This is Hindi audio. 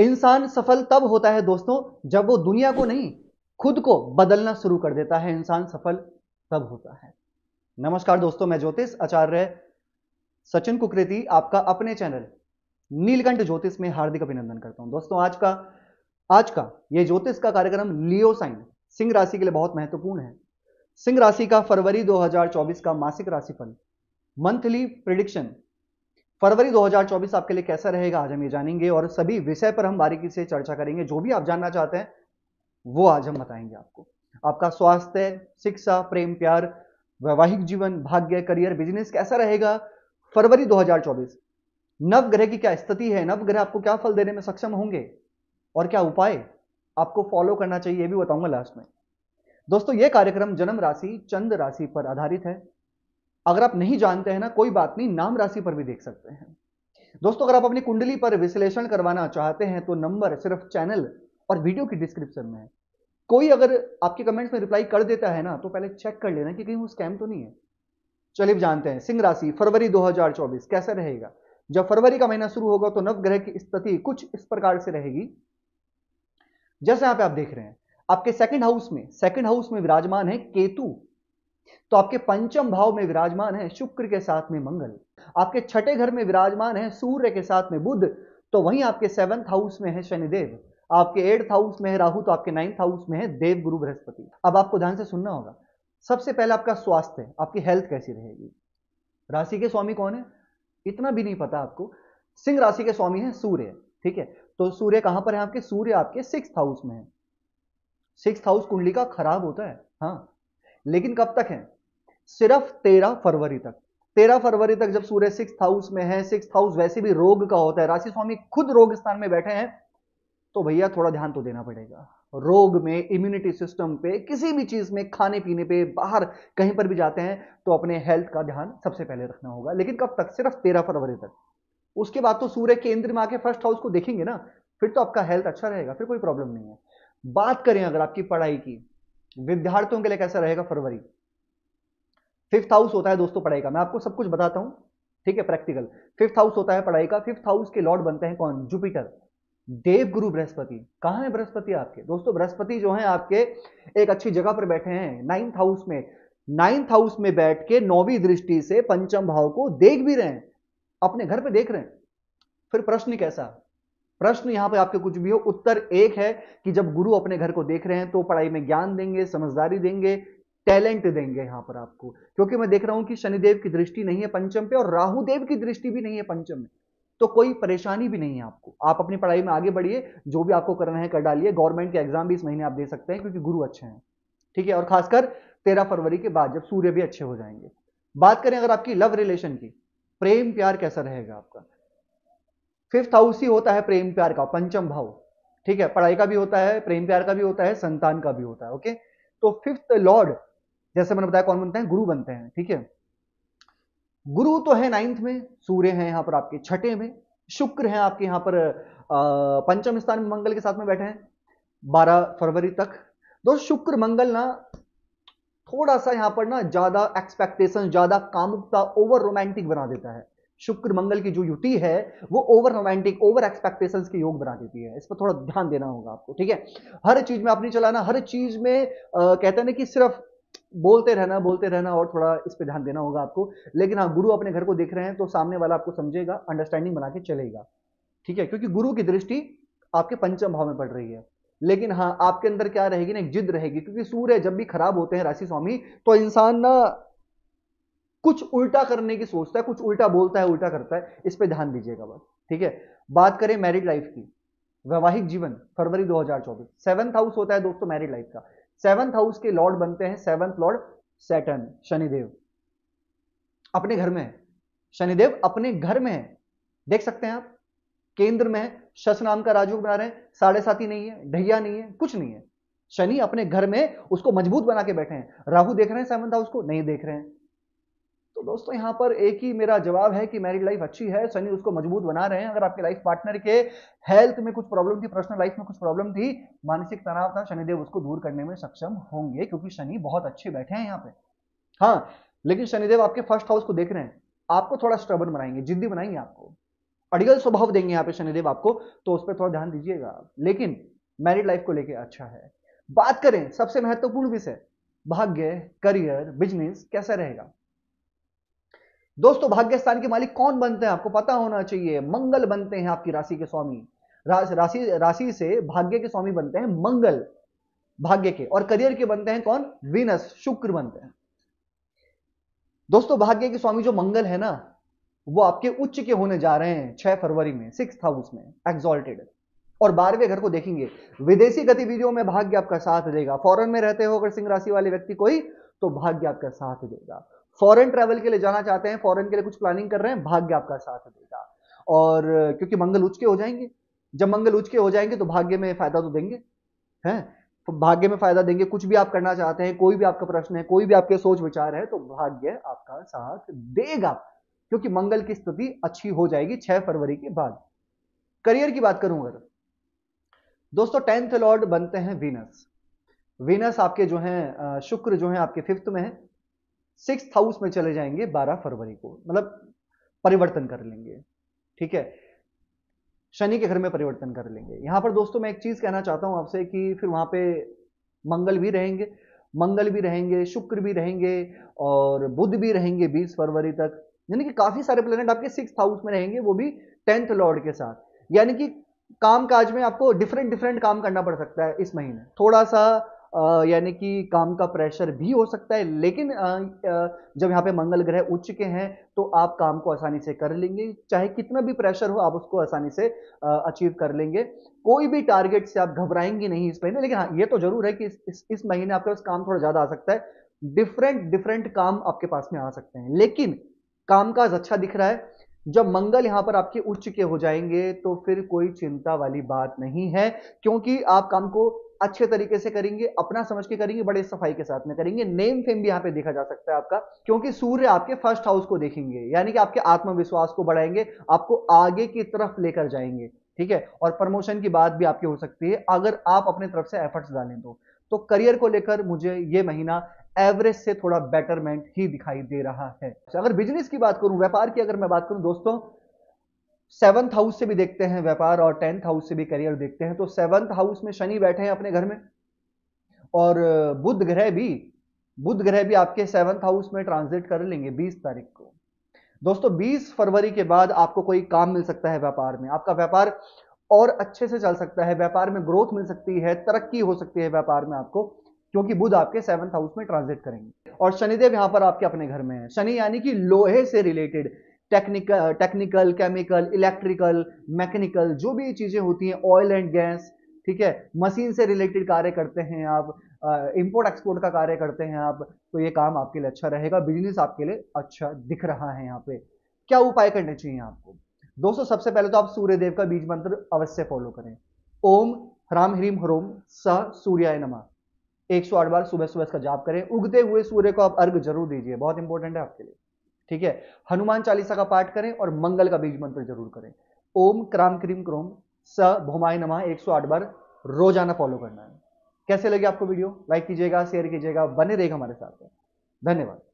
इंसान सफल तब होता है दोस्तों जब वो दुनिया को नहीं खुद को बदलना शुरू कर देता है इंसान सफल तब होता है नमस्कार दोस्तों मैं ज्योतिष आचार्य सचिन कुकृति आपका अपने चैनल नीलकंठ ज्योतिष में हार्दिक अभिनंदन करता हूं दोस्तों आज का आज का ये ज्योतिष का कार्यक्रम लियो साइन सिंह राशि के लिए बहुत महत्वपूर्ण है सिंह राशि का फरवरी 2024 का मासिक राशिफल मंथली प्रिडिक्शन फरवरी 2024 आपके लिए कैसा रहेगा आज हम ये जानेंगे और सभी विषय पर हम बारीकी से चर्चा करेंगे जो भी आप जानना चाहते हैं वो आज हम बताएंगे आपको आपका स्वास्थ्य शिक्षा प्रेम प्यार वैवाहिक जीवन भाग्य करियर बिजनेस कैसा रहेगा फरवरी 2024 नवग्रह की क्या स्थिति है नवग्रह आपको क्या फल देने में सक्षम होंगे और क्या उपाय आपको फॉलो करना चाहिए ये भी बताऊंगा लास्ट में दोस्तों ये कार्यक्रम जन्म राशि चंद्र राशि पर आधारित है अगर आप नहीं जानते हैं ना कोई बात नहीं नाम राशि पर भी देख सकते हैं दोस्तों अगर आप अपनी कुंडली पर विश्लेषण करवाना चाहते हैं तो नंबर सिर्फ चैनल और वीडियो की डिस्क्रिप्शन में है कोई अगर आपके कमेंट्स में रिप्लाई कर देता है ना तो पहले चेक कर लेना कि कहीं वो स्कैम तो नहीं है चलिए जानते हैं सिंह राशि फरवरी 2024 कैसा रहेगा जब फरवरी का महीना शुरू होगा तो नवग्रह की स्थिति कुछ इस प्रकार से रहेगी जैसे यहां पे आप देख रहे हैं आपके सेकंड हाउस में सेकंड हाउस में विराजमान है केतु तो आपके पंचम भाव में विराजमान है शुक्र के साथ में मंगल आपके छठे घर में विराजमान है सूर्य के साथ में बुध तो वहीं आपके सेवंथ हाउस में है शनिदेव आपके एट्थ हाउस में है राहु तो आपके नाइन्थ हाउस में है देव गुरु बृहस्पति अब आपको ध्यान से सुनना होगा सबसे पहले आपका स्वास्थ्य आपकी हेल्थ कैसी रहेगी राशि के स्वामी कौन है इतना भी नहीं पता आपको सिंह राशि के स्वामी है सूर्य ठीक है तो सूर्य कहां पर है आपके सूर्य आपके सिक्स हाउस में है सिक्स हाउस कुंडली का खराब होता है हाँ लेकिन कब तक है सिर्फ तेरह फरवरी तक तेरह फरवरी तक जब सूर्य सिक्स हाउस में है सिक्स हाउस वैसे भी रोग का होता है राशि स्वामी खुद रोग स्थान में बैठे हैं तो भैया थोड़ा ध्यान तो देना पड़ेगा रोग में इम्यूनिटी सिस्टम पे किसी भी चीज में खाने पीने पे बाहर कहीं पर भी जाते हैं तो अपने हेल्थ का ध्यान सबसे पहले रखना होगा लेकिन कब तक सिर्फ तेरह फरवरी तक उसके बाद तो सूर्य केंद्र में आके फर्स्ट हाउस को देखेंगे ना फिर तो आपका हेल्थ अच्छा रहेगा फिर कोई प्रॉब्लम नहीं है बात करें अगर आपकी पढ़ाई की विद्यार्थियों के लिए कैसा रहेगा फरवरी फिफ्थ हाउस होता है दोस्तों पढ़ाई का मैं आपको सब कुछ बताता हूं ठीक है प्रैक्टिकल फिफ्थ हाउस होता है पढ़ाई का फिफ्थ हाउस के लॉर्ड बनते हैं कौन जुपिटर देव गुरु बृहस्पति कहां है बृहस्पति आपके दोस्तों बृहस्पति जो है आपके एक अच्छी जगह पर बैठे हैं नाइन्थ हाउस में नाइन्थ हाउस में बैठ के नौवीं दृष्टि से पंचम भाव को देख भी रहे हैं अपने घर पे देख रहे हैं फिर प्रश्न कैसा प्रश्न यहां पे आपके कुछ भी हो उत्तर एक है कि जब गुरु अपने घर को देख रहे हैं तो पढ़ाई में ज्ञान देंगे समझदारी देंगे टैलेंट देंगे यहां पर आपको क्योंकि मैं देख रहा हूं कि शनिदेव की दृष्टि नहीं है पंचम पे और राहुदेव की दृष्टि भी नहीं है पंचम में तो कोई परेशानी भी नहीं है आपको आप अपनी पढ़ाई में आगे बढ़िए जो भी आपको करना है कर डालिए गवर्नमेंट के एग्जाम भी इस महीने आप दे सकते हैं क्योंकि गुरु अच्छे हैं ठीक है और खासकर तेरह फरवरी के बाद जब सूर्य भी अच्छे हो जाएंगे बात करें अगर आपकी लव रिलेशन की प्रेम प्यार कैसा रहेगा आपका फिफ्थ हाउस ही होता है प्रेम प्यार का पंचम भाव ठीक है पढ़ाई का भी होता है प्रेम प्यार का भी होता है संतान का भी होता है ओके तो फिफ्थ लॉर्ड जैसे मैंने बताया कौन बनते हैं गुरु बनते हैं ठीक है गुरु तो है नाइन्थ में सूर्य है यहाँ पर आपके छठे में शुक्र है आपके यहाँ पर पंचम स्थान में मंगल के साथ में बैठे हैं बारह फरवरी तक दो तो शुक्र मंगल ना थोड़ा सा यहाँ पर ना ज्यादा एक्सपेक्टेशन ज्यादा कामुकता ओवर रोमांटिक बना देता है शुक्र मंगल की जो युति है वो ओवर रोमांटिक ओवर एक्सपेक्टेशंस के योग बना देती है इस पर थोड़ा ध्यान देना होगा आपको ठीक है हर चीज में आप नहीं चलाना हर चीज में आ, कहते हैं ना कि सिर्फ बोलते रहना बोलते रहना और थोड़ा इस पर ध्यान देना होगा आपको लेकिन हाँ गुरु अपने घर को देख रहे हैं तो सामने वाला आपको समझेगा अंडरस्टैंडिंग बना के चलेगा ठीक है क्योंकि गुरु की दृष्टि आपके पंचम भाव में पड़ रही है लेकिन हाँ आपके अंदर क्या रहेगी ना एक जिद रहेगी क्योंकि सूर्य जब भी खराब होते हैं राशि स्वामी तो इंसान ना कुछ उल्टा करने की सोचता है कुछ उल्टा बोलता है उल्टा करता है इस पर ध्यान दीजिएगा बस ठीक है बात करें मैरिड लाइफ की वैवाहिक जीवन फरवरी 2024 सेवंथ हाउस होता है दोस्तों मैरिड लाइफ का सेवंथ हाउस के लॉर्ड बनते हैं सेवंथ लॉर्ड सैटन शनिदेव अपने घर में है शनिदेव अपने घर में है देख सकते हैं आप केंद्र में है शश नाम का राजयोग बना रहे हैं साढ़े साथी नहीं है ढैया नहीं है कुछ नहीं है शनि अपने घर में उसको मजबूत बना के बैठे हैं राहु देख रहे हैं सेवंथ हाउस को नहीं देख रहे हैं तो दोस्तों यहाँ पर एक ही मेरा जवाब है कि मैरिड लाइफ अच्छी है शनि उसको मजबूत बना रहे हैं अगर आपके लाइफ पार्टनर के हेल्थ में कुछ प्रॉब्लम थी पर्सनल लाइफ में कुछ प्रॉब्लम थी मानसिक तनाव था शनिदेव उसको दूर करने में सक्षम होंगे क्योंकि शनि बहुत अच्छे बैठे हैं यहाँ पे हाँ लेकिन शनिदेव आपके फर्स्ट हाउस को देख रहे हैं आपको थोड़ा स्ट्रबन बनाएंगे जिद्दी बनाएंगे आपको अड़िगल स्वभाव देंगे यहाँ पे शनिदेव आपको तो उस पर थोड़ा ध्यान दीजिएगा लेकिन मैरिड लाइफ को लेकर अच्छा है बात करें सबसे महत्वपूर्ण विषय भाग्य करियर बिजनेस कैसा रहेगा दोस्तों भाग्यस्थान के मालिक कौन बनते हैं आपको पता होना चाहिए मंगल बनते हैं आपकी राशि के स्वामी राशि राशि से भाग्य के स्वामी बनते हैं मंगल भाग्य के और करियर के बनते हैं कौन विनस शुक्र बनते हैं दोस्तों भाग्य के स्वामी जो मंगल है ना वो आपके उच्च के होने जा रहे हैं छह फरवरी में सिक्स हाउस में एक्सोल्टेड और बारहवें घर को देखेंगे विदेशी गतिविधियों में भाग्य आपका साथ देगा फॉरन में रहते हो अगर सिंह राशि वाले व्यक्ति कोई तो भाग्य आपका साथ देगा फॉरेन ट्रेवल के लिए जाना चाहते हैं फॉरेन के लिए कुछ प्लानिंग कर रहे हैं भाग्य आपका साथ देगा और क्योंकि मंगल उचके हो जाएंगे जब मंगल उचके हो जाएंगे तो भाग्य में फायदा तो देंगे हैं भाग्य में फायदा देंगे कुछ भी आप करना चाहते हैं कोई भी आपका प्रश्न है कोई भी आपके सोच विचार है तो भाग्य आपका साथ देगा क्योंकि मंगल की स्थिति अच्छी हो जाएगी छह फरवरी के बाद करियर की बात करूंगा तो दोस्तों टेंथ लॉर्ड बनते हैं वीनस वीनस आपके जो हैं शुक्र जो है आपके फिफ्थ में है सिक्स हाउस में चले जाएंगे बारह फरवरी को मतलब परिवर्तन कर लेंगे ठीक है शनि के घर में परिवर्तन कर लेंगे यहां पर दोस्तों मैं एक चीज कहना चाहता हूं आपसे कि फिर वहां पे मंगल भी रहेंगे मंगल भी रहेंगे शुक्र भी रहेंगे और बुध भी रहेंगे 20 फरवरी तक यानी कि काफी सारे प्लेनेट आपके सिक्स हाउस में रहेंगे वो भी टेंथ लॉर्ड के साथ यानी कि काम काज में आपको डिफरेंट डिफरेंट काम करना पड़ सकता है इस महीने थोड़ा सा यानी कि काम का प्रेशर भी हो सकता है लेकिन जब यहाँ पे मंगल ग्रह उच्च के हैं तो आप काम को आसानी से कर लेंगे चाहे कितना भी प्रेशर हो आप उसको आसानी से अचीव कर लेंगे कोई भी टारगेट से आप घबराएंगे नहीं इस महीने लेकिन हाँ ये तो जरूर है कि इस इस, इस महीने आपके पास काम थोड़ा ज़्यादा आ सकता है डिफरेंट डिफरेंट काम आपके पास में आ सकते हैं लेकिन कामकाज अच्छा दिख रहा है जब मंगल यहां पर आपके उच्च के हो जाएंगे तो फिर कोई चिंता वाली बात नहीं है क्योंकि आप काम को अच्छे तरीके से करेंगे अपना समझ के करेंगे बड़े सफाई के साथ में करेंगे नेम फेम भी यहाँ पे देखा जा सकता है आपका क्योंकि सूर्य आपके फर्स्ट हाउस को देखेंगे यानी कि आपके आत्मविश्वास को बढ़ाएंगे आपको आगे की तरफ लेकर जाएंगे ठीक है और प्रमोशन की बात भी आपकी हो सकती है अगर आप अपने तरफ से एफर्ट्स डालें तो तो करियर को लेकर मुझे ये महीना एवरेज से थोड़ा बेटरमेंट ही दिखाई दे रहा है अगर बिजनेस की बात करूं व्यापार की अगर मैं बात करूं दोस्तों सेवंथ हाउस से भी देखते हैं व्यापार और टेंथ हाउस से भी करियर देखते हैं तो सेवंथ हाउस में शनि बैठे हैं अपने घर में और बुध ग्रह भी बुध ग्रह भी आपके सेवंथ हाउस में ट्रांजिट कर लेंगे 20 तारीख को दोस्तों 20 फरवरी के बाद आपको कोई काम मिल सकता है व्यापार में आपका व्यापार और अच्छे से चल सकता है व्यापार में ग्रोथ मिल सकती है तरक्की हो सकती है व्यापार में आपको क्योंकि बुध आपके सेवंथ हाउस में ट्रांजिट करेंगे और शनिदेव यहां पर आपके अपने घर में है शनि यानी कि लोहे से related technical technical chemical electrical mechanical जो भी चीज़ें होती हैं ऑयल एंड गैस ठीक है मशीन से रिलेटेड कार्य करते हैं आप इंपोर्ट एक्सपोर्ट का कार्य करते हैं आप तो ये काम आपके लिए अच्छा रहेगा बिजनेस आपके लिए अच्छा दिख रहा है यहाँ पे क्या उपाय करने चाहिए आपको दोस्तों सबसे पहले तो आप सूर्यदेव का बीज मंत्र अवश्य फॉलो करें ओम राम ह्रीम ह्रोम स सूर्याय नमा एक सौ आठ बार सुबह सुबह इसका जाप करें उगते हुए सूर्य को आप अर्घ जरूर दीजिए बहुत इंपॉर्टेंट है आपके लिए ठीक है हनुमान चालीसा का पाठ करें और मंगल का बीज मंत्र जरूर करें ओम क्राम क्रीम क्रोम स भुमाय नमा 108 बार रोजाना फॉलो करना है कैसे लगे आपको वीडियो लाइक कीजिएगा शेयर कीजिएगा बने रहेगा हमारे साथ धन्यवाद